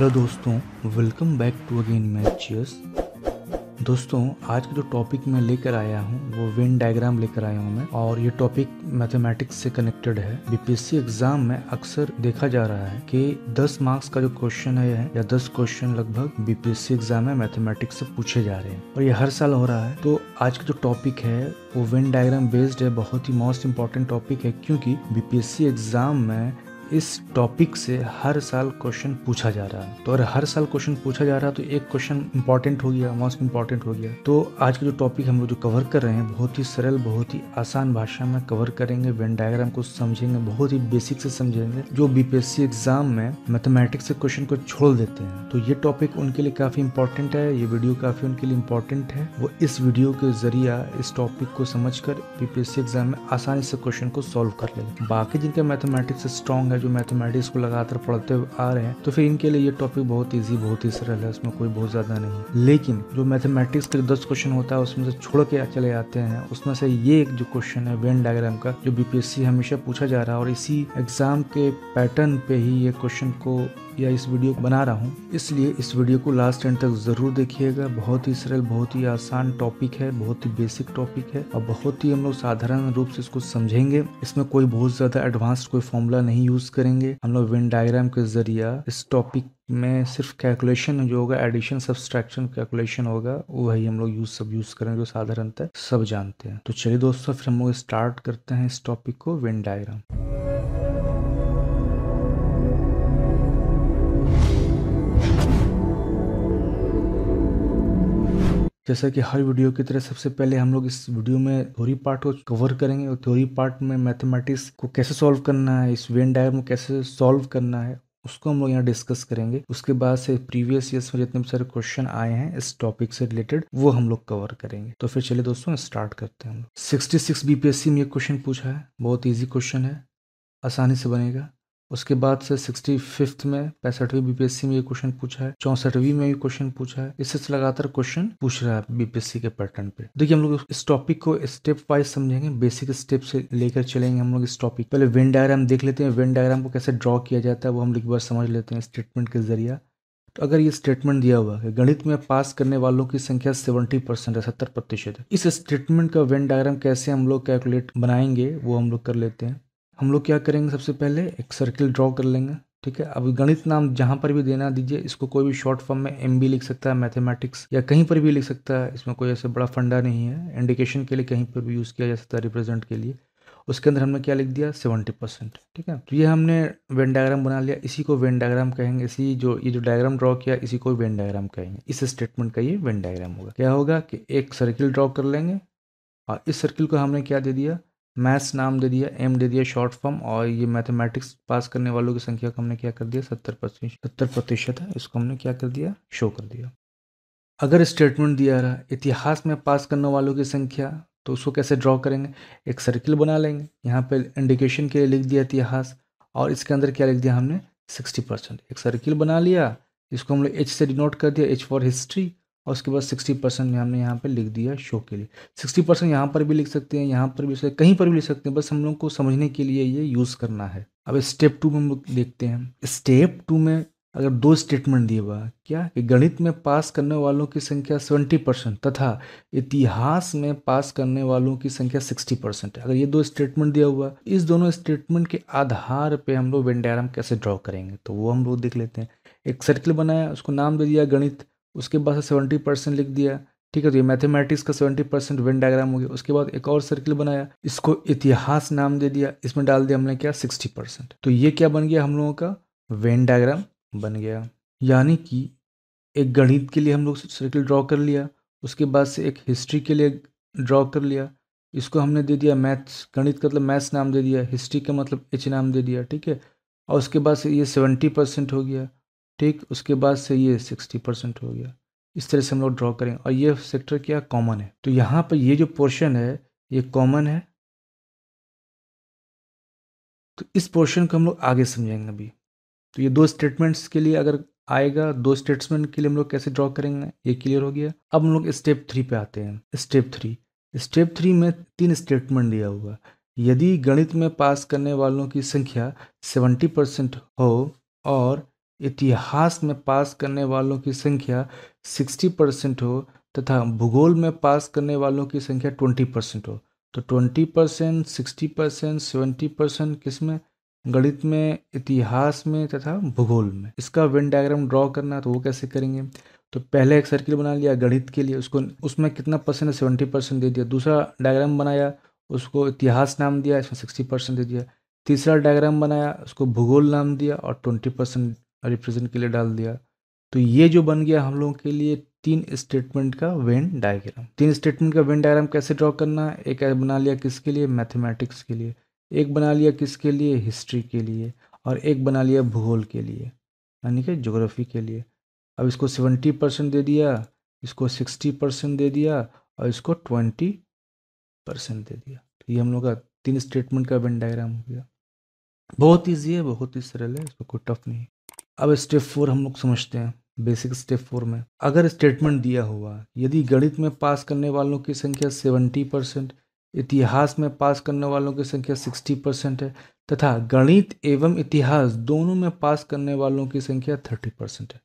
hello दोस्तों welcome back to again मैचियस दोस्तों आज का जो टॉपिक मैं लेकर आया हूँ वो वेन डायग्राम लेकर आया हूँ मैं और ये टॉपिक मैथमेटिक्स से कनेक्टेड है बीपीएससी एग्जाम में अक्सर देखा जा रहा है कि 10 मार्क्स का जो क्वेश्चन है या 10 क्वेश्चन लगभग बीपीएससी एग्जाम में मैथमेटिक्स से पूछे जा रहे हैं और ये हर साल हो रहा है तो आज का जो टॉपिक है वो वेन डायग्राम बेस्ड है बहुत ही मोस्ट इंपॉर्टेंट टॉपिक है क्योंकि बीपीएससी एग्जाम में इस टॉपिक से हर साल क्वेश्चन पूछा जा रहा है तो अगर हर साल क्वेश्चन पूछा जा रहा है तो एक क्वेश्चन इंपॉर्टेंट हो गया मोस्ट इंपॉर्टेंट हो गया तो आज का जो टॉपिक हम लोग जो कवर कर रहे हैं बहुत ही सरल बहुत ही आसान भाषा में कवर करेंगे वेन डायग्राम को समझेंगे बहुत ही बेसिक से समझेंगे जो बीपीएससी एग्जाम में मैथमेटिक्स से क्वेश्चन को छोड़ देते हैं तो ये टॉपिक उनके लिए काफ़ी इंपॉर्टेंट है ये वीडियो काफ़ी उनके लिए इंपॉर्टेंट है वो इस वीडियो के जरिए इस टॉपिक को समझ कर बीपीएससी एग्जाम में आसानी से क्वेश्चन को सोल्व कर लेंगे बाकी जिनका मैथमेटिक्स स्ट्रॉन्ग है जो मैथमेटिक्स को लगातार पढ़ते आ रहे हैं तो फिर इनके लिए ये टॉपिक बहुत ईजी बहुत ही सरल है उसमें कोई बहुत ज़्यादा नहीं लेकिन जो मैथमेटिक्स के दस क्वेश्चन होता है उसमें से छोड़ के चले आते हैं उसमें से ये एक जो क्वेश्चन है वेन डायग्राम का जो बीपीएससी हमेशा पूछा जा रहा है और इसी एग्जाम के पैटर्न पे ही ये क्वेश्चन को या इस वीडियो को बना रहा हूँ इसलिए इस वीडियो को लास्ट एंड तक ज़रूर देखिएगा बहुत ही सरल बहुत ही आसान टॉपिक है बहुत ही बेसिक टॉपिक है और बहुत ही हम लोग साधारण रूप से इसको समझेंगे इसमें कोई बहुत ज़्यादा एडवांस कोई फॉर्मूला नहीं यूज़ करेंगे हम लोग विन डायग्राम के जरिए इस टॉपिक में सिर्फ कैलकुलेशन जो होगा एडिशन सब्सट्रैक्शन कैलकुलेशन होगा वही हम लोग यूज सब यूज करेंगे जो साधारणतः सब जानते हैं तो चलिए दोस्तों फिर हम लोग स्टार्ट करते हैं इस टॉपिक को विन डायग्राम जैसा कि हर वीडियो की तरह सबसे पहले हम लोग इस वीडियो में थ्योरी पार्ट को कवर करेंगे और थ्योरी पार्ट में मैथमेटिक्स को कैसे सॉल्व करना है इस वेन डायग्राम को कैसे सॉल्व करना है उसको हम लोग यहाँ डिस्कस करेंगे उसके बाद से प्रीवियस ईयर्स में जितने भी सारे क्वेश्चन आए हैं इस टॉपिक से रिलेटेड वो हम लोग कवर करेंगे तो फिर चलिए दोस्तों स्टार्ट करते हैं हम लोग सिक्सटी सिक्स बीपीएससी में एक क्वेश्चन पूछा है बहुत ईजी क्वेश्चन है आसानी से बनेगा उसके बाद से सिक्सटी फिफ्थ में पैंसठवीं बीपीएससी में ये क्वेश्चन पूछा है चौसठवीं में ये क्वेश्चन पूछा है इससे लगातार क्वेश्चन पूछ रहा है बीपीएससी के पैटर्न पे देखिए हम लोग इस टॉपिक को स्टेप वाइज समझेंगे बेसिक स्टेप से लेकर चलेंगे हम लोग इस टॉपिक पहले वेन डायग्राम देख लेते हैं वेन डायग्राम को कैसे ड्रॉ किया जाता है वो हम एक बार समझ लेते हैं स्टेटमेंट के जरिए तो अगर ये स्टेटमेंट दिया हुआ है गणित में पास करने वालों की संख्या 70 परसेंट है सत्तर प्रतिशत है इस स्टेटमेंट का वेन डायग्राम कैसे हम लोग कैलकुलेट बनाएंगे वो हम लोग कर लेते हैं हम लोग क्या करेंगे सबसे पहले एक सर्किल ड्रॉ कर लेंगे ठीक है अब गणित नाम जहाँ पर भी देना दीजिए इसको कोई भी शॉर्ट फॉर्म में एम लिख सकता है मैथमेटिक्स या कहीं पर भी लिख सकता है इसमें कोई ऐसा बड़ा फंडा नहीं है इंडिकेशन के लिए कहीं पर भी यूज़ किया जा सकता है रिप्रेजेंट के लिए उसके अंदर हमने क्या लिख दिया सेवेंटी परसेंट ठीक है तो ये हमने वेन डायग्राम बना लिया इसी को वेन डायग्राम कहेंगे इसी जो ये जो डायग्राम ड्रॉ किया इसी को वेन डायग्राम कहेंगे इस स्टेटमेंट का ये वेन डायग्राम होगा क्या होगा कि एक सर्किल ड्रॉ कर लेंगे और इस सर्किल को हमने क्या दे दिया मैथ्स नाम दे दिया एम दे दिया शॉर्ट फॉर्म और ये मैथमेटिक्स पास करने वालों की संख्या को हमने क्या कर दिया सत्तर प्रतिशत सत्तर प्रतिशत है इसको हमने क्या कर दिया शो कर दिया अगर स्टेटमेंट दिया रहा इतिहास में पास करने वालों की संख्या तो उसको कैसे ड्रॉ करेंगे एक सर्किल बना लेंगे यहाँ पर इंडिकेशन के लिए लिख दिया इतिहास और इसके अंदर क्या लिख दिया हमने सिक्सटी परसेंट एक सर्किल बना लिया इसको हम लोग एच से डिनोट कर दिया एच फॉर हिस्ट्री और उसके बाद सिक्सटी परसेंट में हमने यहाँ पे लिख दिया शो के लिए सिक्सटी परसेंट यहाँ पर भी लिख सकते हैं यहाँ पर भी सकते कहीं पर भी लिख सकते हैं बस हम लोग को समझने के लिए ये यूज़ करना है अब स्टेप टू में हम लोग देखते हैं स्टेप टू में अगर दो स्टेटमेंट दिए हुआ क्या कि गणित में पास करने वालों की संख्या सेवेंटी परसेंट तथा इतिहास में पास करने वालों की संख्या सिक्सटी परसेंट अगर ये दो स्टेटमेंट दिया हुआ इस दोनों स्टेटमेंट के आधार पे हम लोग वेंडायराम कैसे ड्रॉ करेंगे तो वो हम लोग देख लेते हैं एक सर्किल बनाया उसको नाम दे दिया गणित उसके बाद सेवेंटी परसेंट लिख दिया ठीक है तो ये मैथमेटिक्स का सेवेंटी परसेंट वेन डायग्राम हो गया उसके बाद एक और सर्किल बनाया इसको इतिहास नाम दे दिया इसमें डाल दिया हमने क्या सिक्सटी परसेंट तो ये क्या बन गया हम लोगों का वेन डायग्राम बन गया यानी कि एक गणित के लिए हम लोग सर्किल ड्रॉ कर लिया उसके बाद से एक हिस्ट्री के लिए ड्रॉ कर लिया इसको हमने दे दिया मैथ्स गणित का मतलब मैथ्स नाम दे दिया हिस्ट्री का मतलब एच नाम दे दिया ठीक है और उसके बाद से ये सेवेंटी परसेंट हो गया ठीक उसके बाद से ये सिक्सटी परसेंट हो गया इस तरह से हम लोग ड्रॉ करेंगे और ये सेक्टर क्या कॉमन है तो यहाँ पर ये जो पोर्शन है ये कॉमन है तो इस पोर्शन को हम लोग आगे समझेंगे अभी तो ये दो स्टेटमेंट्स के लिए अगर आएगा दो स्टेटमेंट के लिए हम लोग कैसे ड्रॉ करेंगे ये क्लियर हो गया अब हम लोग स्टेप थ्री पे आते हैं स्टेप थ्री स्टेप थ्री में तीन स्टेटमेंट दिया हुआ यदि गणित में पास करने वालों की संख्या सेवेंटी परसेंट हो और इतिहास में पास करने वालों की संख्या सिक्सटी परसेंट हो तथा भूगोल में पास करने वालों की संख्या ट्वेंटी परसेंट हो तो twenty percent sixty percent seventy percent किस में गणित में इतिहास में तथा भूगोल में इसका वेन डायग्राम ड्रॉ करना तो वो कैसे करेंगे तो पहले एक सर्किल बना लिया गणित के लिए उसको उसमें कितना परसेंट सेवेंटी परसेंट दे दिया दूसरा डायग्राम बनाया उसको इतिहास नाम दिया इसमें सिक्सटी परसेंट दे दिया तीसरा डायग्राम बनाया उसको भूगोल नाम दिया और ट्वेंटी परसेंट रिप्रेजेंट के लिए डाल दिया तो ये जो बन गया हम लोगों के लिए तीन स्टेटमेंट का वेन डायग्राम तीन स्टेटमेंट का वेन डायग्राम कैसे ड्रॉ करना है एक बना लिया किसके लिए मैथमेटिक्स के लिए एक बना लिया किसके लिए हिस्ट्री के लिए और एक बना लिया भूगोल के लिए यानी कि जोग्राफी के लिए अब इसको सेवेंटी परसेंट दे दिया इसको सिक्सटी परसेंट दे दिया और इसको ट्वेंटी परसेंट दे दिया तो ये हम लोग का तीन स्टेटमेंट का वेन डायग्राम हो गया बहुत ईजी है बहुत ही सरल है इसमें कोई टफ नहीं अब स्टेप फोर हम लोग समझते हैं बेसिक स्टेप फोर में अगर स्टेटमेंट दिया हुआ यदि गणित में पास करने वालों की संख्या सेवेंटी परसेंट इतिहास में पास करने वालों की संख्या सिक्सटी परसेंट है तथा गणित एवं इतिहास दोनों में पास करने वालों की संख्या थर्टी परसेंट है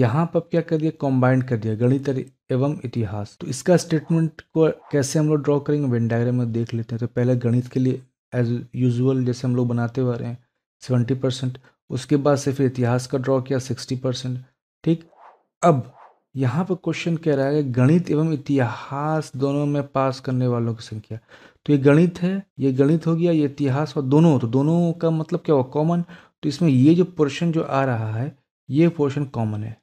यहाँ पर क्या कर दिया कॉम्बाइंड कर दिया गणित एवं इतिहास तो इसका स्टेटमेंट को कैसे हम लोग ड्रॉ करेंगे वेन में देख लेते हैं तो पहले गणित के लिए एज यूजल जैसे हम लोग बनाते हुए रहे हैं सेवेंटी परसेंट उसके बाद से फिर इतिहास का ड्रॉ किया सिक्सटी परसेंट ठीक अब यहाँ पर क्वेश्चन कह रहा है गणित एवं इतिहास दोनों में पास करने वालों की संख्या तो ये गणित है ये गणित हो गया ये इतिहास और दोनों तो दोनों का मतलब क्या हुआ कॉमन तो इसमें ये जो पोर्शन जो आ रहा है ये पोर्शन कॉमन है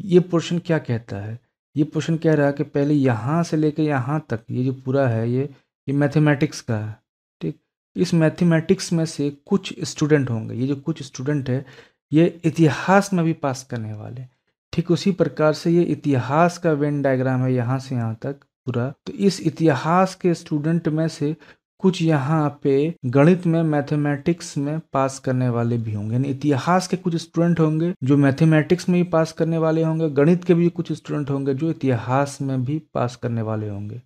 ये पोर्शन क्या कहता है ये पोर्शन कह रहा है कि पहले यहाँ से लेकर यहाँ तक ये जो पूरा है ये ये मैथमेटिक्स का है इस मैथमेटिक्स में से कुछ स्टूडेंट होंगे ये जो कुछ स्टूडेंट है ये इतिहास में भी पास करने वाले ठीक उसी प्रकार से ये इतिहास का वेन डायग्राम है यहाँ से यहाँ तक पूरा तो इस इतिहास के स्टूडेंट में से कुछ यहाँ पे गणित में मैथमेटिक्स में पास करने वाले भी होंगे यानी इतिहास के कुछ स्टूडेंट होंगे जो मैथमेटिक्स में भी पास करने वाले होंगे गणित के भी कुछ स्टूडेंट होंगे जो इतिहास में भी पास करने वाले होंगे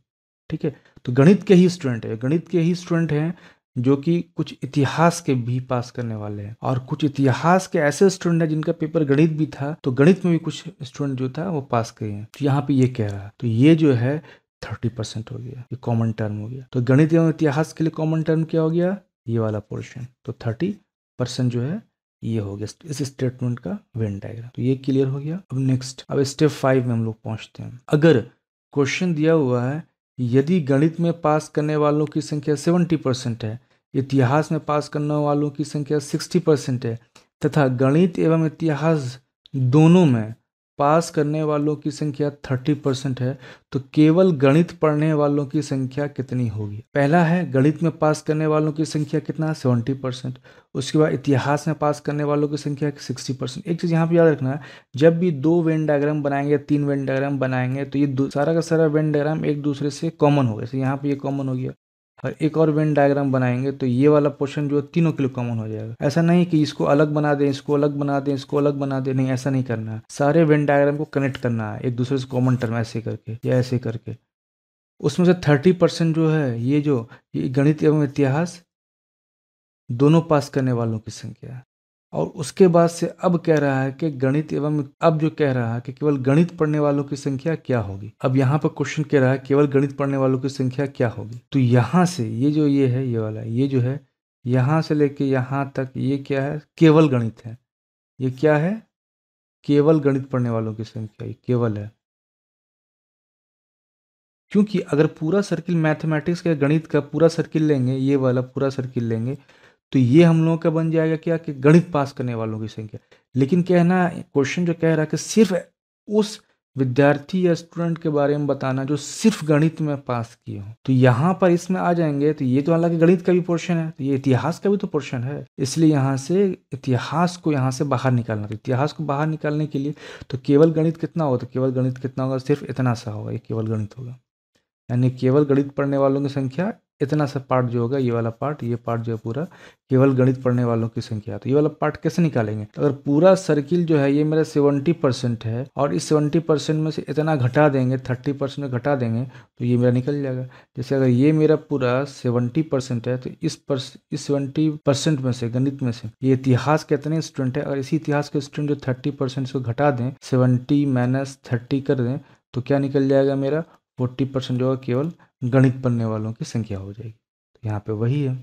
ठीक है तो गणित के ही स्टूडेंट है गणित के ही स्टूडेंट हैं जो कि कुछ इतिहास के भी पास करने वाले हैं और कुछ इतिहास के ऐसे स्टूडेंट हैं जिनका पेपर गणित भी था तो गणित में भी कुछ स्टूडेंट जो था वो पास किए हैं तो यहाँ पे ये कह रहा है तो ये जो है थर्टी परसेंट हो गया ये कॉमन टर्म हो गया तो गणित एवं इतिहास के लिए कॉमन टर्म क्या हो गया ये वाला पोर्शन तो थर्टी परसेंट जो है ये हो गया इस स्टेटमेंट का वेन डायग्राम तो ये क्लियर हो गया अब नेक्स्ट अब स्टेप फाइव में हम लोग पहुंचते हैं अगर क्वेश्चन दिया हुआ है यदि गणित में पास करने वालों की संख्या सेवेंटी परसेंट है इतिहास में पास करने वालों की संख्या सिक्सटी परसेंट है तथा गणित एवं इतिहास दोनों में पास करने वालों की संख्या थर्टी परसेंट है तो केवल गणित पढ़ने वालों की संख्या कितनी होगी पहला है गणित में पास करने वालों की संख्या कितना सेवेंटी परसेंट उसके बाद इतिहास में पास करने वालों की संख्या सिक्सटी परसेंट एक चीज़ यहाँ पे याद रखना है जब भी दो वेन डायग्राम बनाएंगे या तीन वेन डायग्राम बनाएंगे तो ये सारा का सारा वेन डायग्राम एक दूसरे से कॉमन हो गया यहाँ पर ये कॉमन हो गया और एक और वेन डायग्राम बनाएंगे तो ये वाला पोर्शन जो है तीनों के लिए कॉमन हो जाएगा ऐसा नहीं कि इसको अलग बना दें इसको अलग बना दें इसको अलग बना दें नहीं ऐसा नहीं करना है सारे वेन डायग्राम को कनेक्ट करना है एक दूसरे से कॉमन टर्म ऐसे करके या ऐसे करके उसमें से थर्टी परसेंट जो है ये जो ये गणित एवं इतिहास दोनों पास करने वालों की संख्या और उसके बाद से अब कह रहा है कि गणित एवं अब जो कह रहा है कि केवल गणित पढ़ने वालों की संख्या क्या होगी अब यहाँ पर क्वेश्चन कह रहा है केवल गणित पढ़ने वालों की संख्या क्या होगी तो यहाँ से ये जो ये है ये वाला ये जो है यहाँ से लेके यहाँ तक ये क्या है केवल गणित है ये क्या है केवल गणित पढ़ने वालों की संख्या ये केवल है क्योंकि अगर पूरा सर्किल मैथमेटिक्स का गणित का पूरा सर्किल लेंगे ये वाला पूरा सर्किल लेंगे तो ये हम लोगों का बन जाएगा क्या कि गणित पास करने वालों की संख्या लेकिन कहना क्वेश्चन जो कह रहा है कि सिर्फ उस विद्यार्थी या स्टूडेंट के बारे में बताना जो सिर्फ गणित में पास किए हों तो यहाँ पर इसमें आ जाएंगे तो ये तो हालांकि गणित का भी पोर्शन है तो ये इतिहास का भी तो पोर्शन है इसलिए यहाँ से इतिहास को यहाँ से बाहर निकालना तो इतिहास को बाहर निकालने के लिए तो केवल गणित कितना होगा तो केवल गणित कितना होगा सिर्फ इतना सा होगा ये केवल गणित होगा यानी केवल गणित पढ़ने वालों की संख्या इतना सा पार्ट जो होगा ये वाला पार्ट ये पार्ट जो है पूरा केवल गणित पढ़ने वालों की संख्या तो ये वाला पार्ट कैसे निकालेंगे तो अगर पूरा सर्किल जो है ये मेरा सेवेंटी परसेंट है और इस सेवेंटी परसेंट में से इतना घटा देंगे थर्टी परसेंट घटा देंगे तो ये मेरा निकल जाएगा जैसे अगर ये मेरा पूरा सेवेंटी है तो इस पर इस सेवेंटी में से गणित में से ये इतिहास के इतने स्टूडेंट है अगर इसी इतिहास के स्टूडेंट जो थर्टी परसेंट घटा दें सेवेंटी माइनस थर्टी कर दें तो क्या निकल जाएगा मेरा फोर्टी परसेंट जो है केवल गणित पढ़ने वालों की संख्या हो जाएगी तो यहाँ पे वही है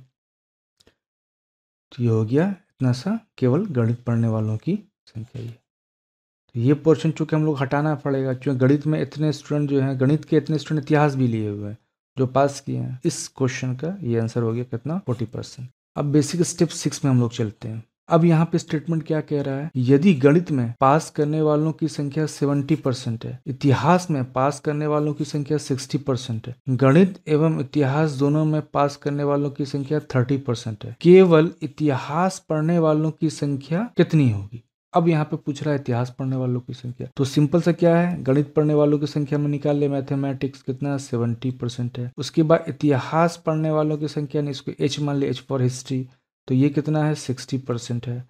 तो ये हो गया इतना सा केवल गणित पढ़ने वालों की संख्या ये तो ये पोर्शन चूँकि हम लोग हटाना पड़ेगा क्योंकि गणित में इतने स्टूडेंट जो हैं गणित के इतने स्टूडेंट इतिहास भी लिए हुए हैं जो पास किए हैं इस क्वेश्चन का ये आंसर हो गया कितना फोर्टी परसेंट अब बेसिक स्टेप सिक्स में हम लोग चलते हैं अब यहाँ पे स्टेटमेंट क्या कह रहा है यदि गणित में पास करने वालों की संख्या 70 परसेंट है इतिहास में पास करने वालों की संख्या 60 परसेंट है गणित एवं इतिहास दोनों में पास करने वालों की संख्या 30 परसेंट है केवल इतिहास पढ़ने वालों की संख्या कितनी होगी अब यहाँ पे पूछ रहा है इतिहास पढ़ने वालों की संख्या तो सिंपल सा क्या है गणित पढ़ने वालों की संख्या में निकाल ले मैथमेटिक्स कितना सेवेंटी परसेंट है उसके बाद इतिहास पढ़ने वालों की संख्या ने इसको एच मान ले एच फॉर हिस्ट्री तो ये कितना है सिक्सटी परसेंट है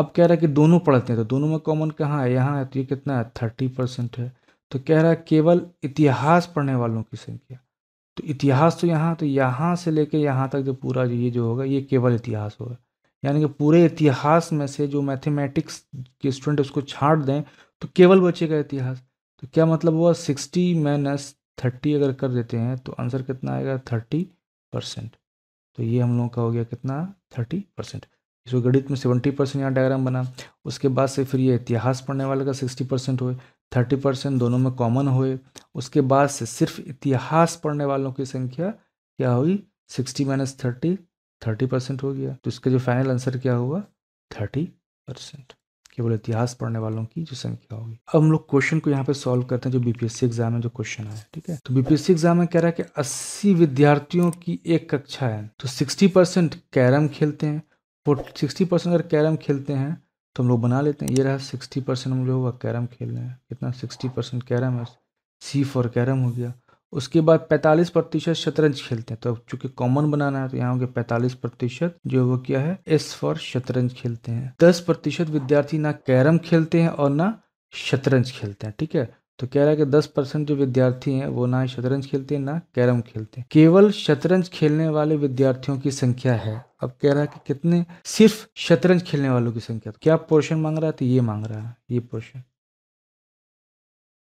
अब कह रहा है कि दोनों पढ़ते हैं तो दोनों में कॉमन कहाँ है यहाँ है तो ये कितना है थर्टी परसेंट है तो कह रहा है केवल इतिहास पढ़ने वालों की संख्या तो इतिहास तो यहाँ तो यहाँ से लेके यहाँ तक जो पूरा ये जो होगा ये केवल इतिहास होगा यानी कि पूरे इतिहास में से जो मैथमेटिक्स के स्टूडेंट उसको छाँट दें तो केवल बचेगा इतिहास तो क्या मतलब हुआ सिक्सटी माइनस थर्टी अगर कर देते हैं तो आंसर कितना आएगा थर्टी परसेंट तो ये हम लोगों का हो गया कितना थर्टी परसेंट इसको गणित में सेवेंटी परसेंट यहाँ डायग्राम बना उसके बाद से फिर ये इतिहास पढ़ने वाले का सिक्सटी परसेंट हुए थर्टी परसेंट दोनों में कॉमन हुए उसके बाद से सिर्फ इतिहास पढ़ने वालों की संख्या क्या हुई sixty minus thirty thirty percent हो गया तो इसका जो फाइनल आंसर क्या हुआ थर्टी परसेंट केवल इतिहास पढ़ने वालों की जो संख्या होगी अब हम लोग क्वेश्चन को यहाँ पे सॉल्व करते हैं जो बीपीएससी एग्जाम में जो क्वेश्चन आया ठीक है तो बीपीएससी एग्जाम में कह रहा है कि अस्सी विद्यार्थियों की एक कक्षा है तो सिक्सटी परसेंट कैरम खेलते हैं सिक्सटी परसेंट अगर कैरम खेलते हैं तो हम लोग बना लेते हैं ये रहा सिक्सटी परसेंट हम लोग कैरम खेल रहे हैं कितना सिक्सटी परसेंट कैरम है सी फॉर कैरम हो गया उसके बाद 45 प्रतिशत शतरंज खेलते हैं तो चूंकि कॉमन बनाना है तो यहाँ के 45 प्रतिशत जो वो क्या है एस फॉर शतरंज खेलते हैं 10 प्रतिशत विद्यार्थी ना कैरम खेलते हैं और ना शतरंज खेलते हैं ठीक है तो कह रहा है कि 10 परसेंट जो विद्यार्थी हैं वो ना शतरंज खेलते हैं ना कैरम खेलते हैं केवल शतरंज खेलने वाले विद्यार्थियों की संख्या है अब कह रहा है कि कितने सिर्फ शतरंज खेलने वालों की संख्या तो क्या पोर्शन मांग रहा है तो ये मांग रहा है ये पोर्शन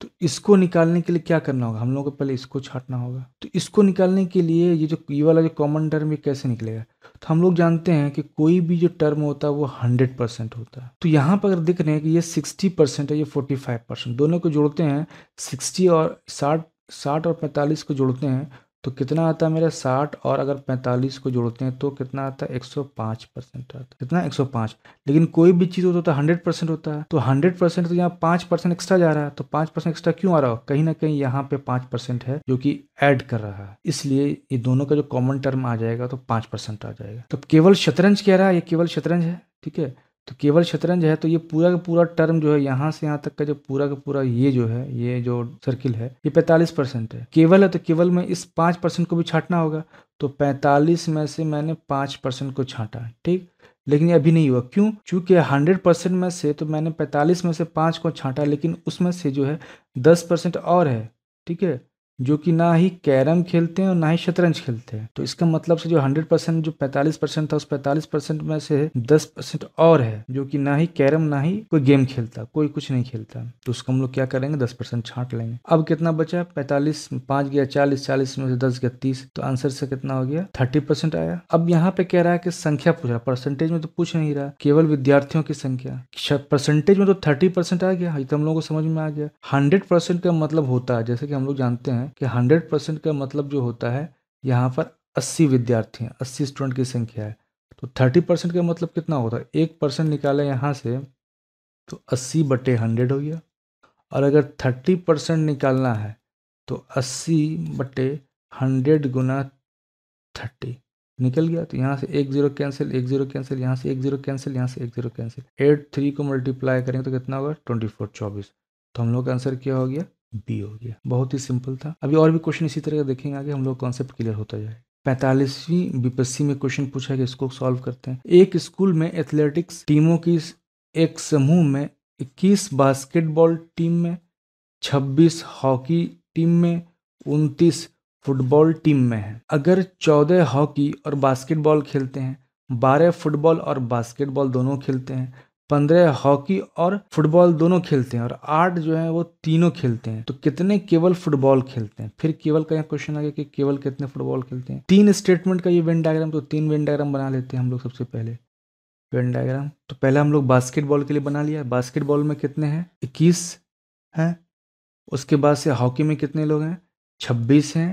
तो इसको निकालने के लिए क्या करना होगा हम लोगों को पहले इसको छाटना होगा तो इसको निकालने के लिए ये जो ये वाला जो कॉमन टर्म ये कैसे निकलेगा तो हम लोग जानते हैं कि कोई भी जो टर्म होता है वो हंड्रेड परसेंट होता है तो यहाँ पर अगर दिख रहे हैं कि ये सिक्सटी परसेंट है ये फोर्टी फाइव परसेंट दोनों को जोड़ते हैं सिक्सटी और साठ साठ और पैंतालीस को जोड़ते हैं तो कितना आता है मेरा साठ और अगर पैंतालीस को जोड़ते हैं तो कितना आता है एक सौ पाँच परसेंट आता है कितना एक सौ पाँच लेकिन कोई भी चीज़ होता है तो हंड्रेड परसेंट होता है तो हंड्रेड परसेंट तो यहाँ पाँच परसेंट एक्स्ट्रा जा रहा है तो पाँच परसेंट एक्स्ट्रा क्यों आ रहा हो कहीं ना कहीं यहाँ पे पाँच परसेंट है जो कि ऐड कर रहा है इसलिए ये दोनों का जो कॉमन टर्म आ जाएगा तो पाँच परसेंट आ जाएगा तो केवल शतरंज कह रहा है ये केवल शतरंज है ठीक है तो केवल शतरंज है तो ये पूरा का पूरा टर्म जो है यहाँ से यहाँ तक का जो पूरा का पूरा ये जो है ये जो सर्किल है ये पैंतालीस परसेंट है केवल है तो केवल में इस पांच परसेंट को भी छांटना होगा तो पैंतालीस में से मैंने पांच परसेंट को छांटा ठीक लेकिन ये अभी नहीं हुआ क्यों क्योंकि हंड्रेड परसेंट में से तो मैंने पैंतालीस में से पांच को छांटा लेकिन उसमें से जो है दस परसेंट और है ठीक है जो कि ना ही कैरम खेलते हैं और ना ही शतरंज खेलते हैं तो इसका मतलब से जो 100 परसेंट जो 45 परसेंट था उस 45 परसेंट में से 10 परसेंट और है जो कि ना ही कैरम ना ही कोई गेम खेलता कोई कुछ नहीं खेलता तो उसको हम लोग क्या करेंगे दस परसेंट छाट लेंगे अब कितना बचा पैंतालीस पांच गया चालीस चालीस में से दस गया तीस तो आंसर से कितना हो गया थर्टी परसेंट आया अब यहाँ पे कह रहा है कि संख्या पूछ रहा परसेंटेज में तो पूछ नहीं रहा केवल विद्यार्थियों की संख्या परसेंटेज में तो थर्टी परसेंट आ गया ये तो हम लोग को समझ में आ गया हंड्रेड परसेंट का मतलब होता है जैसे कि हम लोग जानते हैं कि हंड्रेड परसेंट का मतलब जो होता है यहाँ पर अस्सी विद्यार्थी हैं अस्सी स्टूडेंट की संख्या है तो थर्टी परसेंट का मतलब कितना होता है एक परसेंट निकाले यहाँ से तो अस्सी बटे हंड्रेड हो गया और अगर थर्टी परसेंट निकालना है तो अस्सी बटे हंड्रेड गुना थर्टी निकल गया तो यहाँ से एक जीरो कैंसिल एक जीरो कैंसिल यहाँ से एक जीरो कैंसिल यहाँ से एक जीरो कैंसिल एट थ्री को मल्टीप्लाई करेंगे तो कितना होगा ट्वेंटी फोर चौबीस तो हम लोग का आंसर क्या हो गया बी हो गया बहुत ही सिंपल था अभी और भी क्वेश्चन इसी तरह का देखेंगे आगे हम लोग कॉन्सेप्ट क्लियर होता जाए पैंतालीसवीं बीपीएससी में क्वेश्चन पूछा कि इसको सॉल्व करते हैं एक स्कूल में एथलेटिक्स टीमों की एक समूह में इक्कीस बास्केटबॉल टीम में छब्बीस हॉकी टीम में उनतीस फुटबॉल टीम में है अगर चौदह हॉकी और बास्केटबॉल खेलते हैं बारह फुटबॉल और बास्केटबॉल दोनों खेलते हैं पंद्रह हॉकी और फुटबॉल दोनों खेलते हैं और आठ जो है वो तीनों खेलते हैं तो कितने केवल फुटबॉल खेलते हैं फिर केवल का यहाँ क्वेश्चन आ गया कि केवल कितने फुटबॉल खेलते हैं तीन स्टेटमेंट का ये वेन डायग्राम तो तीन वेन डायग्राम बना लेते हैं हम लोग सबसे पहले वेन डायग्राम तो पहले हम लोग बास्केटबॉल के लिए बना लिया बास्केटबॉल में कितने हैं इक्कीस हैं उसके बाद से हॉकी में कितने लोग हैं छब्बीस हैं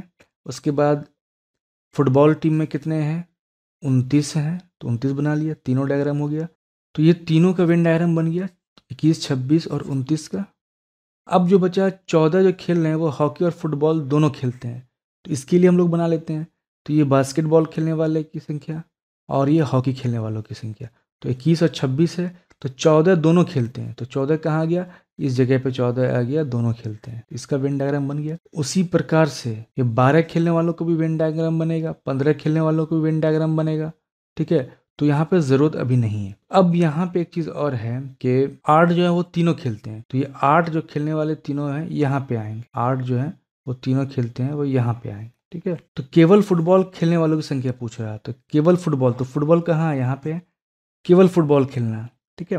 उसके बाद फुटबॉल टीम में कितने हैं उनतीस हैं तो उनतीस बना लिया तीनों डायग्राम हो गया तो ये तीनों का वेन डायग्राम बन गया इक्कीस छब्बीस और उनतीस का अब जो बचा चौदह जो खेल रहे हैं वो हॉकी और फुटबॉल दोनों खेलते हैं तो इसके लिए हम लोग बना लेते हैं तो ये बास्केटबॉल खेलने वाले की संख्या और ये हॉकी खेलने वालों की संख्या तो इक्कीस और छब्बीस है तो चौदह दोनों खेलते हैं तो चौदह कहाँ गया इस जगह पे चौदह आ गया दोनों खेलते हैं इसका वेन डायग्राम बन गया उसी प्रकार से ये बारह खेलने वालों को भी वेन डायग्राम बनेगा पंद्रह खेलने वालों को भी वेन डायग्राम बनेगा ठीक है तो यहाँ पे ज़रूरत अभी नहीं है अब यहाँ पे एक चीज़ और है कि आठ जो है वो तीनों खेलते हैं तो ये आठ जो खेलने वाले तीनों हैं यहाँ पे आएंगे आठ जो है वो तीनों खेलते हैं वो यहाँ पे आएंगे ठीक है तो केवल फुटबॉल खेलने वालों की संख्या पूछ रहा है तो केवल फुटबॉल तो फुटबॉल कहाँ है यहाँ पे है केवल फुटबॉल खेलना ठीक है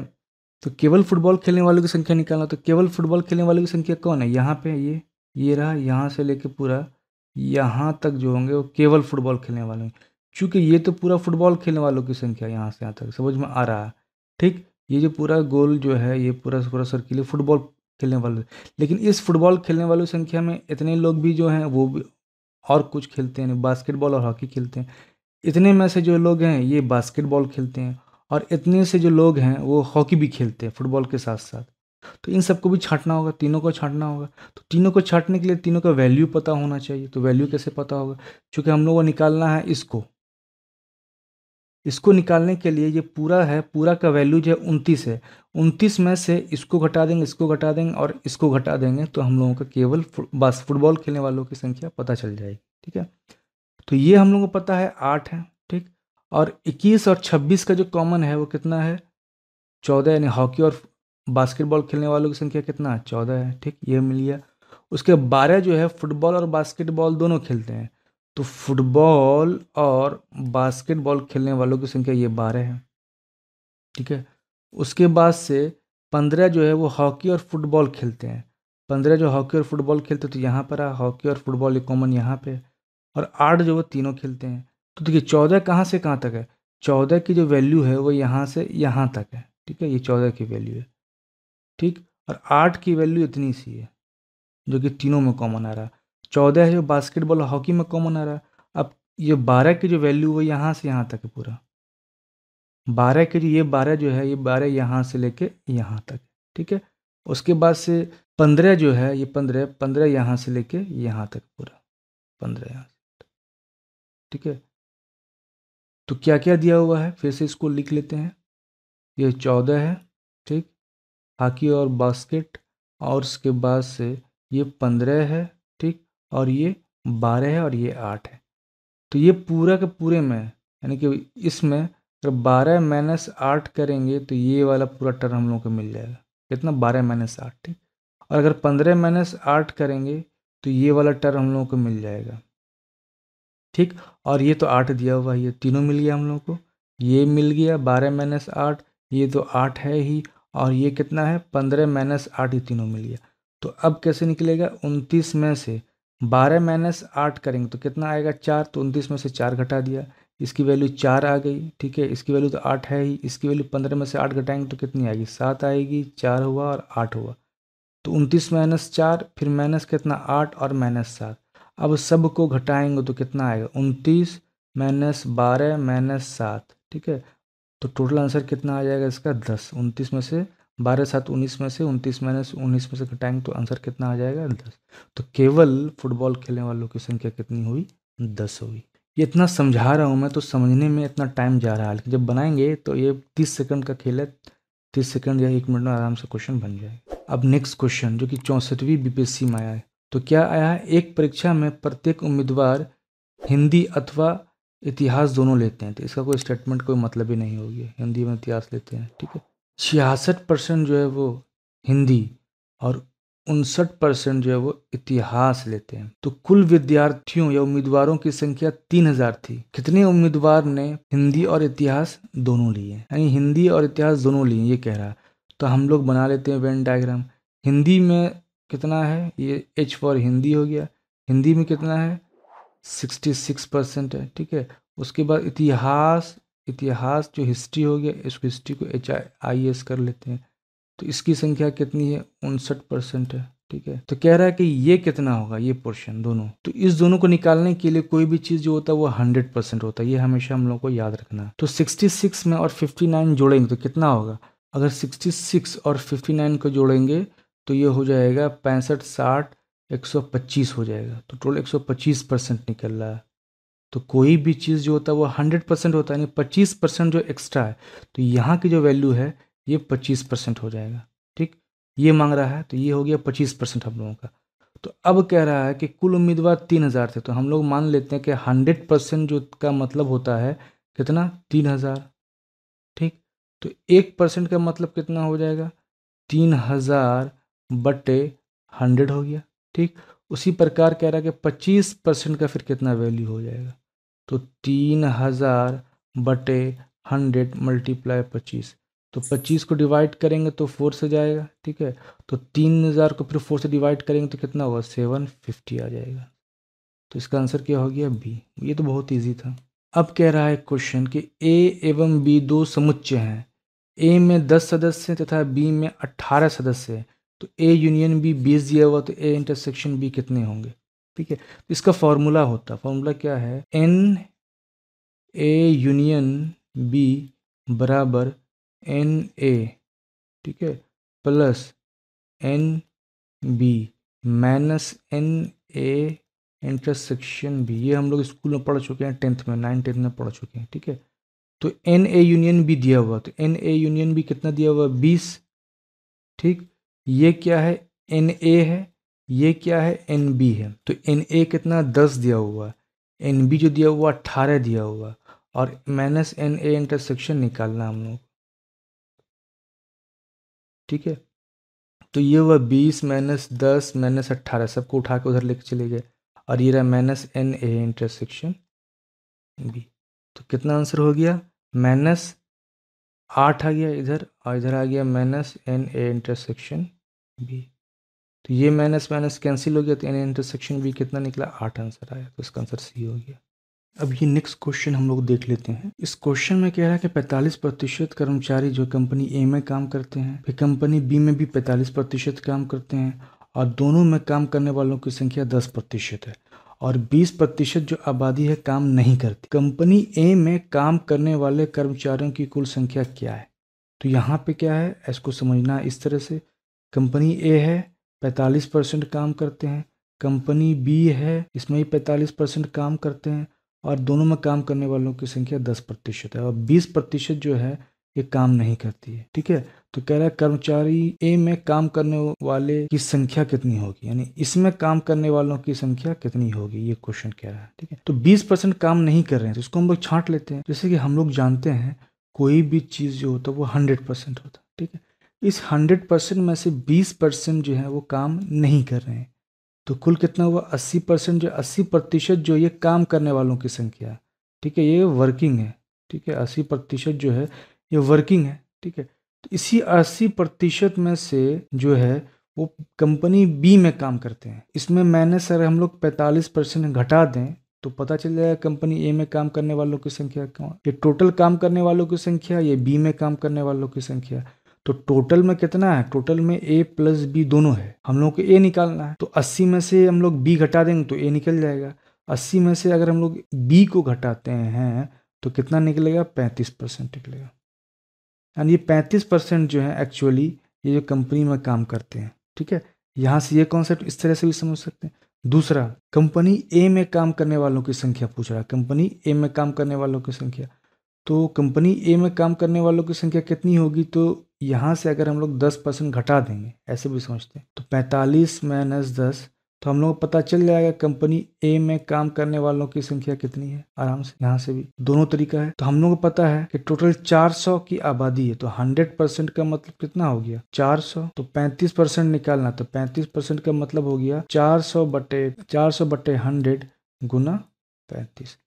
तो केवल फुटबॉल खेलने वालों की संख्या निकालना तो केवल फुटबॉल खेलने वालों की संख्या कौन है यहाँ पे ये ये रहा यहाँ से लेके पूरा यहाँ तक जो होंगे वो केवल फुटबॉल खेलने वाले हैं चूंकि ये तो पूरा फुटबॉल खेलने वालों की संख्या यहाँ से यहाँ तक समझ में आ रहा है ठीक ये जो पूरा गोल जो है ये पूरा पूरा सर्किल फुटबॉल खेलने वाले लेकिन इस फुटबॉल खेलने वालों की संख्या में इतने लोग भी जो हैं वो भी और कुछ खेलते हैं बास्केटबॉल और हॉकी खेलते हैं इतने में से जो लोग हैं ये बास्केटबॉल खेलते हैं और इतने से जो लोग हैं वो हॉकी भी खेलते हैं फुटबॉल के साथ साथ तो इन सबको भी छांटना होगा तीनों को छांटना होगा तो तीनों को छांटने के लिए तीनों का वैल्यू पता होना चाहिए तो वैल्यू कैसे पता होगा चूँकि हम लोगों को निकालना है इसको इसको निकालने के लिए ये पूरा है पूरा का वैल्यू जो है उनतीस है उनतीस में से इसको घटा देंगे इसको घटा देंगे और इसको घटा देंगे तो हम लोगों का केवल बस फुटबॉल खेलने वालों की संख्या पता चल जाएगी ठीक है तो ये हम लोगों को पता है आठ है ठीक और इक्कीस और छब्बीस का जो कॉमन है वो कितना है चौदह यानी हॉकी और बास्केटबॉल खेलने वालों की संख्या कितना है चौदह है ठीक ये मिल गया उसके बारह जो है फुटबॉल और बास्केटबॉल दोनों खेलते हैं तो फुटबॉल और बास्केटबॉल खेलने वालों की संख्या ये बारह है ठीक है उसके बाद से पंद्रह जो है वो हॉकी और फुटबॉल खेलते हैं पंद्रह जो हॉकी और फुटबॉल खेलते हैं तो यहाँ पर आ हॉकी और फुटबॉल ये कॉमन यहाँ पे और आठ जो वो तीनों खेलते हैं तो देखिए चौदह कहाँ से कहाँ तक है चौदह की जो वैल्यू है वो यहाँ से यहाँ तक है ठीक है ये चौदह की वैल्यू है ठीक और आठ की वैल्यू इतनी सी है जो कि तीनों में कॉमन आ रहा है चौदह है जो बास्केटबॉल हॉकी में कॉमन आ रहा है अब ये बारह की जो वैल्यू वो यहाँ से यहाँ तक है पूरा बारह के जो ये बारह जो है ये बारह यहाँ से लेके यहाँ तक ठीक है उसके बाद से पंद्रह जो है ये पंद्रह पंद्रह यहाँ से लेके यहाँ तक पूरा पंद्रह यहाँ से ठीक है तो क्या क्या दिया हुआ है फिर से इसको लिख लेते हैं ये चौदह है ठीक हॉकी और बास्केट और उसके बाद से ये पंद्रह है ठीक और ये बारह है और ये आठ है तो ये पूरा के पूरे में यानी कि इसमें अगर बारह माइनस आठ करेंगे तो ये वाला पूरा टर्म हम लोगों को मिल जाएगा कितना बारह माइनस आठ ठीक और अगर पंद्रह माइनस आठ करेंगे तो ये वाला टर्म हम लोगों को मिल जाएगा ठीक और ये तो आठ दिया हुआ है ये तीनों मिल गया हम लोगों को ये मिल गया बारह माइनस आठ ये तो आठ है ही और ये कितना है पंद्रह माइनस आठ ये तीनों मिल गया तो अब कैसे निकलेगा उनतीस में से बारह माइनस आठ करेंगे तो कितना आएगा चार तो उनतीस में से चार घटा दिया इसकी वैल्यू चार आ गई ठीक है इसकी वैल्यू तो आठ है ही इसकी वैल्यू पंद्रह में से आठ घटाएंगे तो कितनी आएगी सात आएगी चार हुआ और आठ हुआ तो उनतीस माइनस चार फिर माइनस कितना आठ और माइनस सात अब सब को घटाएंगे तो कितना आएगा उनतीस माइनस बारह माइनस सात ठीक है तो टोटल आंसर कितना आ जाएगा इसका दस उनतीस में से बारह सात उन्नीस में से उनतीस माइनस उन्नीस में से घटाएंगे तो आंसर कितना आ जाएगा दस तो केवल फुटबॉल खेलने वालों की संख्या कितनी हुई दस हुई ये इतना समझा रहा हूँ मैं तो समझने में इतना टाइम जा रहा है लेकिन जब बनाएंगे तो ये तीस सेकंड का खेल है तीस सेकंड या एक मिनट में आराम से क्वेश्चन बन जाएगा अब नेक्स्ट क्वेश्चन जो कि चौंसठवीं बीपीएससी में आया है तो क्या आया है एक परीक्षा में प्रत्येक उम्मीदवार हिंदी अथवा इतिहास दोनों लेते हैं तो इसका कोई स्टेटमेंट कोई मतलब ही नहीं होगी हिंदी में इतिहास लेते हैं ठीक है छियासठ परसेंट जो है वो हिंदी और उनसठ परसेंट जो है वो इतिहास लेते हैं तो कुल विद्यार्थियों या उम्मीदवारों की संख्या तीन हजार थी कितने उम्मीदवार ने हिंदी और इतिहास दोनों लिए यानी हिंदी और इतिहास दोनों लिए ये कह रहा तो हम लोग बना लेते हैं वेन डायग्राम हिंदी में कितना है ये एच फॉर हिंदी हो गया हिंदी में कितना है सिक्सटी सिक्स परसेंट है ठीक है उसके बाद इतिहास इतिहास जो हिस्ट्री हो गया इस हिस्ट्री को एच आई एस कर लेते हैं तो इसकी संख्या कितनी है उनसठ परसेंट है ठीक है तो कह रहा है कि ये कितना होगा ये पोर्शन दोनों तो इस दोनों को निकालने के लिए कोई भी चीज़ जो होता है वो हंड्रेड परसेंट होता है ये हमेशा हम लोग को याद रखना है तो सिक्सटी सिक्स में और फिफ्टी नाइन जोड़ेंगे तो कितना होगा अगर सिक्सटी सिक्स और फिफ्टी नाइन को जोड़ेंगे तो ये हो जाएगा पैंसठ साठ एक सौ पच्चीस हो जाएगा तो टोटल एक सौ पच्चीस परसेंट निकल रहा है तो कोई भी चीज़ जो होता है वो हंड्रेड परसेंट होता है यानी पच्चीस परसेंट जो एक्स्ट्रा है तो यहाँ की जो वैल्यू है ये पच्चीस परसेंट हो जाएगा ठीक ये मांग रहा है तो ये हो गया पच्चीस परसेंट हम लोगों का तो अब कह रहा है कि कुल उम्मीदवार तीन हज़ार थे तो हम लोग मान लेते हैं कि हंड्रेड परसेंट जो का मतलब होता है कितना तीन हज़ार ठीक तो एक परसेंट का मतलब कितना हो जाएगा तीन हज़ार बटे हंड्रेड हो गया ठीक उसी प्रकार कह रहा है कि पच्चीस परसेंट का फिर कितना वैल्यू हो जाएगा तो तीन हज़ार बटे हंड्रेड मल्टीप्लाई पच्चीस तो पच्चीस को डिवाइड करेंगे तो फोर से जाएगा ठीक है तो तीन हज़ार को फिर फोर से डिवाइड करेंगे तो कितना होगा सेवन फिफ्टी आ जाएगा तो इसका आंसर क्या हो गया बी ये तो बहुत ईजी था अब कह रहा है क्वेश्चन कि ए एवं बी दो समुच्चय हैं ए में दस सदस्य तथा बी में अट्ठारह सदस्य हैं तो ए यूनियन बी बीस दिया हुआ तो ए इंटरसेक्शन बी कितने होंगे ठीक है तो इसका फॉर्मूला होता फॉर्मूला क्या है एन ए यूनियन बी बराबर एन ए ठीक है plus N B minus N A intersection B ये हम लोग स्कूल में पढ़ चुके हैं टेंथ में नाइन टेंथ में पढ़ चुके हैं ठीक है तो एन ए यूनियन भी दिया हुआ तो एन ए यूनियन भी कितना दिया हुआ बीस ठीक ये क्या है एन ए है ये क्या है एन बी है तो एन ए कितना दस दिया हुआ एन बी जो दिया हुआ अट्ठारह दिया हुआ और माइनस एन ए इंटरसेक्शन निकालना हम लोग ठीक है तो ये हुआ बीस माइनस दस माइनस अट्ठारह सबको उठा के उधर लेके चले गए और ये रहा minus N A intersection B तो कितना आंसर हो गया माइनस आठ आ गया इधर और इधर आ गया minus N A intersection B तो ये माइनस माइनस कैंसिल हो गया तो यानी इंटरसेक्शन भी कितना निकला आठ आंसर आया तो इसका आंसर सी हो गया अब ये नेक्स्ट क्वेश्चन हम लोग देख लेते हैं इस क्वेश्चन में कह रहा है कि पैंतालीस प्रतिशत कर्मचारी जो कंपनी ए में काम करते हैं फिर कंपनी बी में भी पैंतालीस प्रतिशत काम करते हैं और दोनों में काम करने वालों की संख्या दस प्रतिशत है और बीस प्रतिशत जो आबादी है काम नहीं करती कंपनी ए में काम करने वाले कर्मचारियों की कुल संख्या क्या है तो यहाँ पे क्या है इसको समझना इस तरह से कंपनी ए है पैंतालीस परसेंट काम करते हैं कंपनी बी है इसमें भी पैंतालीस परसेंट काम करते हैं और दोनों में काम करने वालों की संख्या दस प्रतिशत है और बीस प्रतिशत जो है ये काम नहीं करती है ठीक है तो कह रहा है कर्मचारी ए में काम करने वाले की संख्या कितनी होगी यानी इसमें काम करने वालों की संख्या कितनी होगी ये क्वेश्चन कह रहा है ठीक है तो बीस परसेंट काम नहीं कर रहे हैं तो इसको हम लोग छांट लेते हैं जैसे कि हम लोग जानते हैं कोई भी चीज़ जो होता है वो हंड्रेड परसेंट होता है ठीक है इस हंड्रेड परसेंट में से बीस परसेंट जो है वो काम नहीं कर रहे हैं तो कुल कितना हुआ अस्सी परसेंट जो अस्सी प्रतिशत जो ये काम करने वालों की संख्या है ठीक है ये वर्किंग है ठीक है अस्सी प्रतिशत जो है ये वर्किंग है ठीक है तो इसी अस्सी प्रतिशत में से जो है वो कंपनी बी में काम करते हैं इसमें मैंने सर हम लोग पैंतालीस परसेंट घटा दें तो पता चल जाएगा कंपनी ए में काम करने वालों की संख्या क्यों ये टोटल काम करने वालों की संख्या ये बी में काम करने वालों की संख्या तो टोटल में कितना है टोटल में ए प्लस बी दोनों है हम लोग को ए निकालना है तो अस्सी में से हम लोग बी घटा देंगे तो ए निकल जाएगा अस्सी में से अगर हम लोग बी को घटाते हैं तो कितना निकलेगा पैंतीस परसेंट निकलेगा एंड ये पैंतीस परसेंट जो है एक्चुअली ये जो कंपनी में काम करते हैं ठीक है यहाँ से ये कॉन्सेप्ट इस तरह से भी समझ सकते हैं दूसरा कंपनी ए में काम करने वालों की संख्या पूछ रहा है कंपनी ए में काम करने वालों की संख्या तो कंपनी ए में काम करने वालों की संख्या कितनी होगी तो यहाँ से अगर हम लोग दस परसेंट घटा देंगे ऐसे भी सोचते हैं तो पैंतालीस माइनस दस तो हम लोग पता चल जाएगा कंपनी ए में काम करने वालों की संख्या कितनी है आराम से यहाँ से भी दोनों तरीका है तो हम लोग को पता है कि टोटल 400 की आबादी है तो 100 परसेंट का मतलब कितना हो गया 400 तो 35 परसेंट निकालना तो 35 परसेंट का मतलब हो गया 400 बटे चार सौ बटे हंड्रेड गुना पैंतीस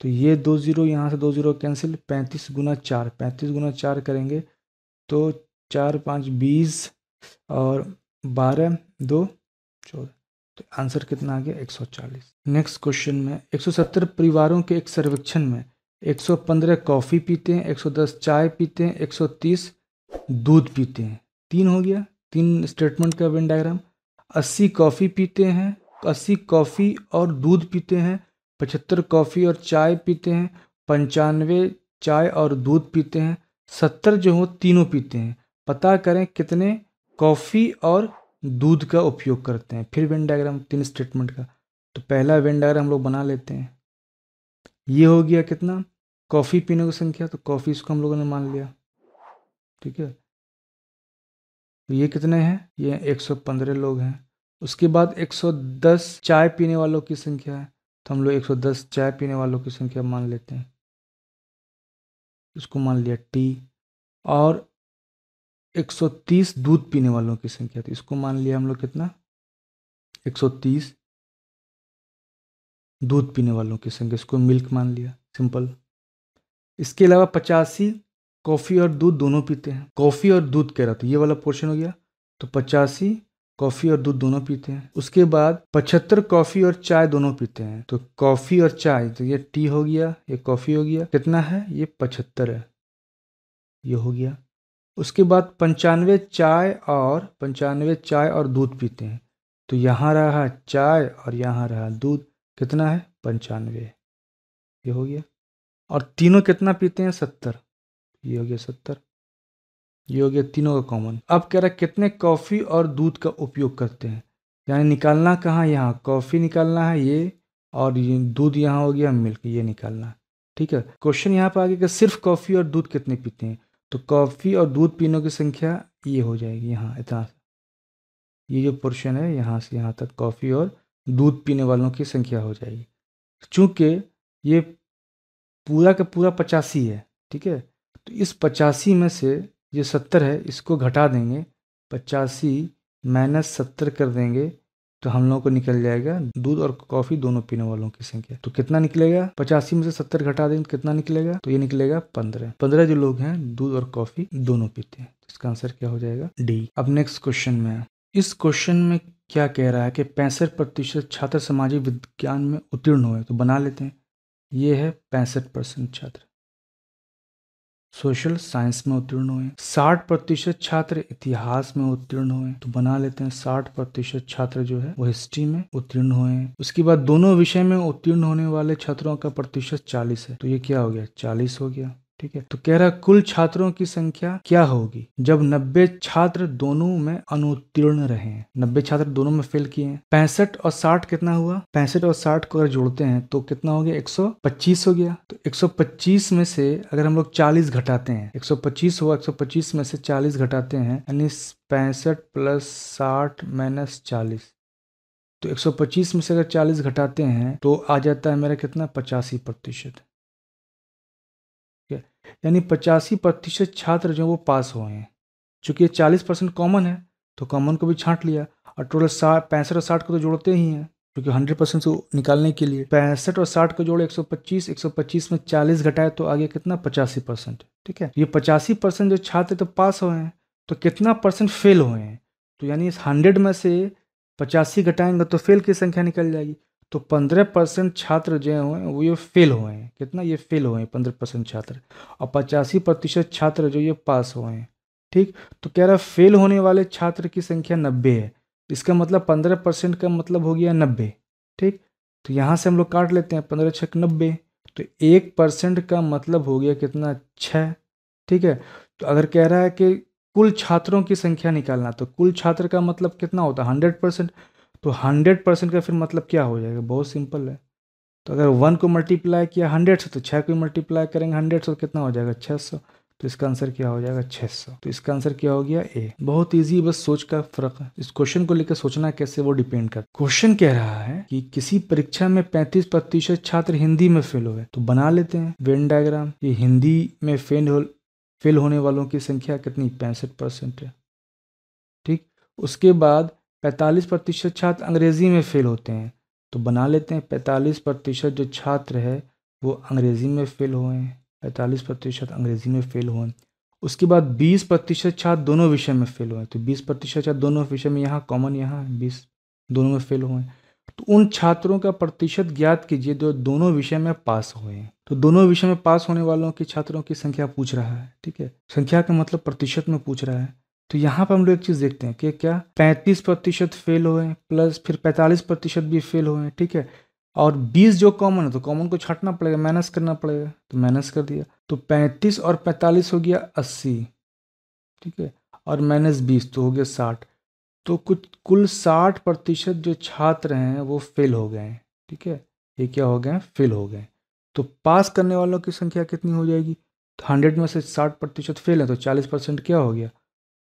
तो ये दो जीरो यहाँ से दो जीरो कैंसिल पैंतीस गुना चार पैंतीस गुना चार करेंगे तो चार पाँच बीस और बारह दो चौदह तो आंसर कितना आ गया 140 नेक्स्ट क्वेश्चन में 170 परिवारों के एक सर्वेक्षण में 115 कॉफ़ी पीते हैं 110 चाय पीते हैं 130 दूध पीते हैं तीन हो गया तीन स्टेटमेंट का वेन डायग्राम 80 कॉफ़ी पीते हैं 80 कॉफ़ी और दूध पीते हैं 75 कॉफ़ी और चाय पीते हैं पंचानवे चाय और दूध पीते हैं सत्तर जो हो तीनों पीते हैं पता करें कितने कॉफ़ी और दूध का उपयोग करते हैं फिर वेन डायग्राम तीन स्टेटमेंट का तो पहला वेन डायग्राम हम लोग बना लेते हैं ये हो गया कितना कॉफ़ी पीने की संख्या तो कॉफ़ी इसको हम लोगों ने मान लिया ठीक है तो ये कितने हैं ये 115 लोग हैं उसके बाद 110 चाय पीने वालों की संख्या है तो हम लोग 110 चाय पीने वालों की संख्या मान लेते हैं इसको मान लिया टी और 130 दूध पीने वालों की संख्या थी इसको मान लिया हम लोग कितना 130 दूध पीने वालों की संख्या इसको मिल्क मान लिया सिंपल इसके अलावा पचासी कॉफ़ी और दूध दोनों पीते हैं कॉफ़ी और दूध कह रहा था ये वाला पोर्शन हो गया तो पचासी कॉफ़ी और दूध दोनों पीते हैं उसके बाद पचहत्तर कॉफ़ी और चाय दोनों पीते हैं तो कॉफ़ी और चाय तो ये टी हो गया ये कॉफ़ी हो गया कितना है ये पचहत्तर है ये हो गया उसके बाद पंचानवे चाय और पंचानवे चाय और दूध पीते हैं तो यहाँ रहा चाय और यहाँ रहा दूध कितना है पंचानवे ये हो गया और तीनों कितना पीते हैं सत्तर ये हो गया सत्तर ये हो गया तीनों का कॉमन अब कह रहा है कितने कॉफ़ी और दूध का उपयोग करते हैं यानी निकालना कहाँ यहाँ कॉफ़ी निकालना है ये और ये दूध यहाँ हो गया मिल्क ये निकालना ठीक है क्वेश्चन यहाँ पर आ गया कि सिर्फ कॉफ़ी और दूध कितने पीते हैं तो कॉफ़ी और दूध पीने की संख्या ये हो जाएगी यहाँ इतना ये जो पोर्शन है यहाँ से यहाँ तक कॉफ़ी और दूध पीने वालों की संख्या हो जाएगी चूँकि ये पूरा का पूरा पचासी है ठीक है तो इस पचासी में से जो सत्तर है इसको घटा देंगे पचासी माइनस सत्तर कर देंगे तो हम लोगों को निकल जाएगा दूध और कॉफी दोनों पीने वालों की संख्या तो कितना निकलेगा पचासी में से सत्तर घटा देंगे तो कितना निकलेगा तो ये निकलेगा पंद्रह पंद्रह जो लोग हैं दूध और कॉफी दोनों पीते हैं तो इसका आंसर क्या हो जाएगा डी अब नेक्स्ट क्वेश्चन में इस क्वेश्चन में क्या कह रहा है कि पैंसठ प्रतिशत छात्र सामाजिक विज्ञान में उत्तीर्ण हुए तो बना लेते हैं ये है पैंसठ परसेंट छात्र सोशल साइंस में उत्तीर्ण हुए साठ प्रतिशत छात्र इतिहास में उत्तीर्ण हुए तो बना लेते हैं साठ प्रतिशत छात्र जो है वो हिस्ट्री में उत्तीर्ण हुए हैं उसके बाद दोनों विषय में उत्तीर्ण होने वाले छात्रों का प्रतिशत चालीस है तो ये क्या हो गया चालीस हो गया ठीक है तो कह रहा कुल छात्रों की संख्या क्या होगी जब 90 छात्र दोनों में अनुत्तीर्ण रहे हैं 90 छात्र दोनों में फेल किए हैं पैंसठ और 60 कितना हुआ पैंसठ और 60 को अगर जोड़ते हैं तो कितना हो गया एक हो गया तो 125 में से अगर हम लोग 40 घटाते हैं 125 हुआ एक में से 40 घटाते हैं यानी पैंसठ प्लस साठ माइनस चालीस तो 125 में से अगर 40 घटाते हैं तो आ जाता है मेरा कितना पचासी प्रतिशत यानी पचासी प्रतिशत छात्र जो वो पास हुए हैं चूँकि ये चालीस परसेंट कॉमन है तो कॉमन को भी छांट लिया और टोटल साठ पैंसठ और साठ को तो जोड़ते ही हैं क्योंकि हंड्रेड परसेंट से निकालने के लिए पैंसठ और साठ को जोड़े एक सौ पच्चीस एक सौ पच्चीस में चालीस घटाए तो आगे कितना पचासी परसेंट ठीक है ये पचासी परसेंट जो छात्र तो पास हुए हैं तो कितना परसेंट फेल हुए हैं तो यानी इस हंड्रेड में से पचासी घटाएंगे तो फेल की संख्या निकल जाएगी तो पंद्रह परसेंट छात्र जो हैं वो ये फेल हुए हैं कितना ये फेल हुए हैं पंद्रह परसेंट छात्र और पचासी प्रतिशत छात्र जो ये पास हुए हैं ठीक तो कह रहा है फेल होने वाले छात्र की संख्या नब्बे है इसका मतलब पंद्रह परसेंट का मतलब हो गया नब्बे ठीक तो यहाँ से हम लोग काट लेते हैं पंद्रह छः नब्बे तो एक परसेंट का मतलब हो गया कितना छः ठीक है तो अगर कह रहा है कि कुल छात्रों की संख्या निकालना तो कुल छात्र का मतलब कितना होता है हंड्रेड परसेंट तो हंड्रेड परसेंट का फिर मतलब क्या हो जाएगा बहुत सिंपल है तो अगर वन को मल्टीप्लाई किया हंड्रेड से तो छः को मल्टीप्लाई करेंगे हंड्रेड से कितना हो जाएगा छः सौ तो इसका आंसर क्या हो जाएगा छः सौ तो इसका आंसर क्या हो गया ए बहुत ईजी बस सोच का फर्क है इस क्वेश्चन को लेकर सोचना कैसे वो डिपेंड कर क्वेश्चन कह रहा है कि किसी परीक्षा में पैंतीस प्रतिशत छात्र हिंदी में फेल हुए तो बना लेते हैं वेन डायग्राम ये हिंदी में फेल हो फेल होने वालों की संख्या कितनी पैंसठ परसेंट है ठीक उसके बाद पैंतालीस प्रतिशत छात्र अंग्रेज़ी में फ़ेल होते हैं तो बना लेते हैं पैंतालीस प्रतिशत जो छात्र है वो अंग्रेज़ी में फ़ेल हुए हैं पैंतालीस प्रतिशत अंग्रेज़ी में फ़ेल हुए उसके बाद बीस प्रतिशत छात्र दोनों विषय में फ़ेल हुए तो बीस प्रतिशत छात्र दोनों विषय में यहाँ कॉमन यहाँ बीस दोनों में फ़ेल हुए तो उन छात्रों का प्रतिशत ज्ञात कीजिए जो दोनों विषय में पास हुए हैं तो दोनों विषय में पास होने वालों के छात्रों की संख्या पूछ रहा है ठीक है संख्या का मतलब प्रतिशत में पूछ रहा है तो यहाँ पर हम लोग एक चीज़ देखते हैं कि क्या पैंतीस प्रतिशत फेल हुए प्लस फिर पैंतालीस प्रतिशत भी फेल हुए ठीक है और 20 जो कॉमन है तो कॉमन को छाटना पड़ेगा माइनस करना पड़ेगा तो माइनस कर दिया तो 35 और 45 हो गया 80 ठीक है और माइनस बीस तो हो गया 60 तो कुछ कुल 60 प्रतिशत जो छात्र हैं वो फेल हो गए हैं ठीक है ये क्या हो गए हैं फेल हो गए तो पास करने वालों की संख्या कितनी हो जाएगी तो हंड्रेड में से साठ प्रतिशत फेल है तो चालीस परसेंट क्या हो गया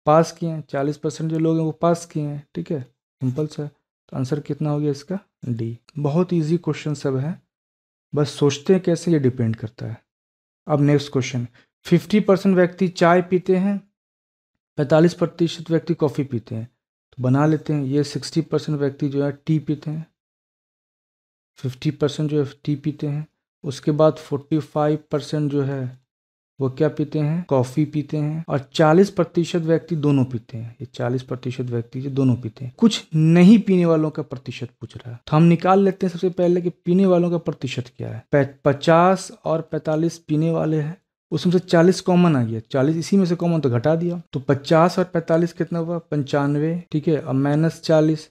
पास किए हैं चालीस परसेंट जो लोग हैं वो पास किए हैं ठीक है सिंपल है तो आंसर कितना हो गया इसका डी बहुत ईजी क्वेश्चन सब है बस सोचते हैं कैसे ये डिपेंड करता है अब नेक्स्ट क्वेश्चन फिफ्टी परसेंट व्यक्ति चाय पीते हैं पैंतालीस प्रतिशत व्यक्ति कॉफ़ी पीते हैं तो बना लेते हैं ये सिक्सटी परसेंट व्यक्ति जो है टी पीते हैं फिफ्टी परसेंट जो है टी पीते हैं उसके बाद फोर्टी फाइव परसेंट जो है वो क्या पीते हैं कॉफी पीते हैं और 40 प्रतिशत व्यक्ति दोनों पीते हैं ये 40 प्रतिशत व्यक्ति जो दोनों पीते हैं कुछ नहीं पीने वालों का प्रतिशत पूछ रहा है तो हम निकाल लेते हैं सबसे पहले कि पीने वालों का प्रतिशत क्या है पचास और पैंतालीस पीने वाले हैं उसमें से चालीस कॉमन आ गया चालीस इसी में से कॉमन तो घटा दिया तो पचास और पैंतालीस कितना हुआ पंचानवे ठीक है और माइनस चालीस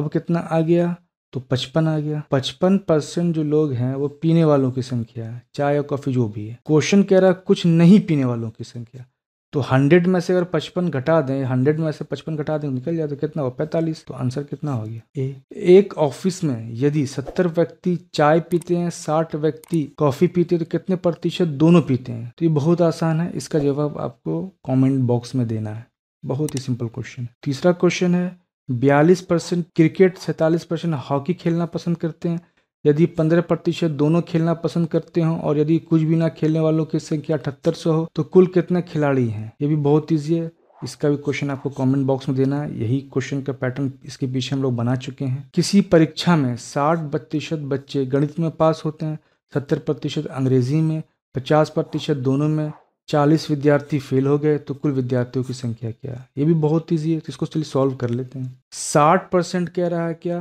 अब कितना आ गया तो पचपन आ गया पचपन परसेंट जो लोग हैं वो पीने वालों की संख्या है चाय या कॉफ़ी जो भी है क्वेश्चन कह रहा है कुछ नहीं पीने वालों की संख्या तो हंड्रेड में से अगर पचपन घटा दें हंड्रेड में से पचपन घटा दें निकल जाए तो कितना हो पैंतालीस तो आंसर कितना हो गया ए एक ऑफिस में यदि सत्तर व्यक्ति चाय पीते हैं साठ व्यक्ति कॉफी पीते हैं तो कितने प्रतिशत दोनों पीते हैं तो ये बहुत आसान है इसका जवाब आपको कमेंट बॉक्स में देना है बहुत ही सिंपल क्वेश्चन है तीसरा क्वेश्चन है बयालीस परसेंट क्रिकेट सैंतालीस परसेंट हॉकी खेलना पसंद करते हैं यदि पंद्रह प्रतिशत दोनों खेलना पसंद करते हो और यदि कुछ भी ना खेलने वालों की संख्या अठहत्तर सौ हो तो कुल कितने खिलाड़ी हैं ये भी बहुत ईजी है इसका भी क्वेश्चन आपको कमेंट बॉक्स में देना है यही क्वेश्चन का पैटर्न इसके पीछे हम लोग बना चुके हैं किसी परीक्षा में साठ प्रतिशत बच्चे गणित में पास होते हैं सत्तर प्रतिशत अंग्रेजी में पचास प्रतिशत दोनों में चालीस विद्यार्थी फेल हो गए तो कुल विद्यार्थियों की संख्या क्या है ये भी बहुत ईजी है तो इसको चलिए सॉल्व कर लेते हैं साठ परसेंट कह रहा है क्या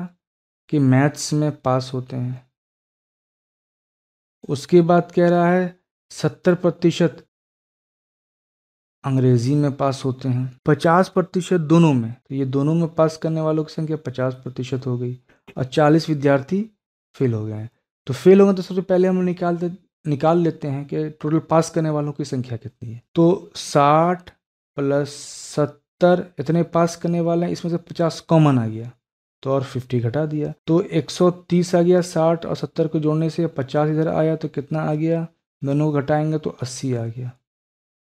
कि मैथ्स में पास होते हैं उसके बाद कह रहा है सत्तर प्रतिशत अंग्रेजी में पास होते हैं पचास प्रतिशत दोनों में तो ये दोनों में पास करने वालों की संख्या पचास प्रतिशत हो गई और चालीस विद्यार्थी फेल हो गए हैं तो फेल हो गए तो सबसे पहले हम निकालते निकाल लेते हैं कि टोटल पास करने वालों की संख्या कितनी है तो साठ प्लस सत्तर इतने पास करने वाले हैं इसमें से पचास कॉमन आ गया तो और फिफ्टी घटा दिया तो एक सौ तीस आ गया साठ और सत्तर को जोड़ने से पचास इधर आया तो कितना आ गया दोनों घटाएंगे तो अस्सी आ गया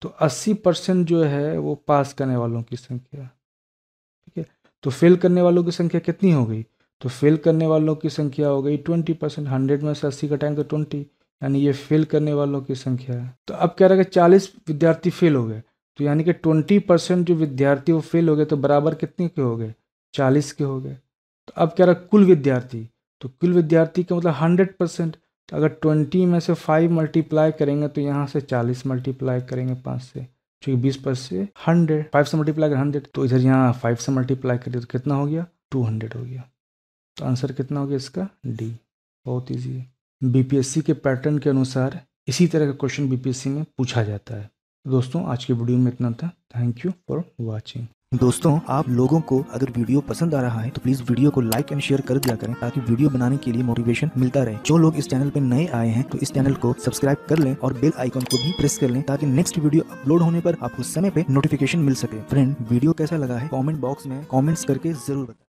तो अस्सी परसेंट जो है वो पास करने वालों की संख्या ठीक है तो फेल करने वालों की संख्या कितनी हो गई तो फेल करने वालों की संख्या हो गई ट्वेंटी परसेंट हंड्रेड में से अस्सी घटाएंगे तो ट्वेंटी यानी ये फेल करने वालों की संख्या है तो अब कह रहा है कि चालीस विद्यार्थी फेल हो गए तो यानी कि ट्वेंटी परसेंट जो विद्यार्थी वो फेल हो गए तो बराबर कितने के हो गए चालीस के हो गए तो अब कह रहा है कुल विद्यार्थी तो कुल विद्यार्थी का मतलब हंड्रेड परसेंट तो अगर ट्वेंटी में से फाइव मल्टीप्लाई करेंगे तो यहाँ से चालीस मल्टीप्लाई करेंगे पाँच से चूँकि बीस पर से हंड्रेड फाइव से मल्टीप्लाई कर हंड्रेड तो इधर यहाँ फाइव से मल्टीप्लाई करिए तो कितना हो गया टू हंड्रेड हो गया तो आंसर कितना हो गया इसका डी बहुत ईजी है बीपीएससी के पैटर्न के अनुसार इसी तरह का क्वेश्चन बीपीएससी में पूछा जाता है दोस्तों आज के वीडियो में इतना था थैंक यू फॉर वॉचिंग दोस्तों आप लोगों को अगर वीडियो पसंद आ रहा है तो प्लीज वीडियो को लाइक एंड शेयर कर दिया करें ताकि वीडियो बनाने के लिए मोटिवेशन मिलता रहे जो लोग इस चैनल पर नए आए हैं तो इस चैनल को सब्सक्राइब कर लें और बेल आइकन को भी प्रेस कर लें ताकि नेक्स्ट वीडियो अपलोड होने पर आपको समय पे नोटिफिकेशन मिल सके फ्रेंड वीडियो कैसा लगा है कॉमेंट बॉक्स में कॉमेंट्स करके जरूर बताए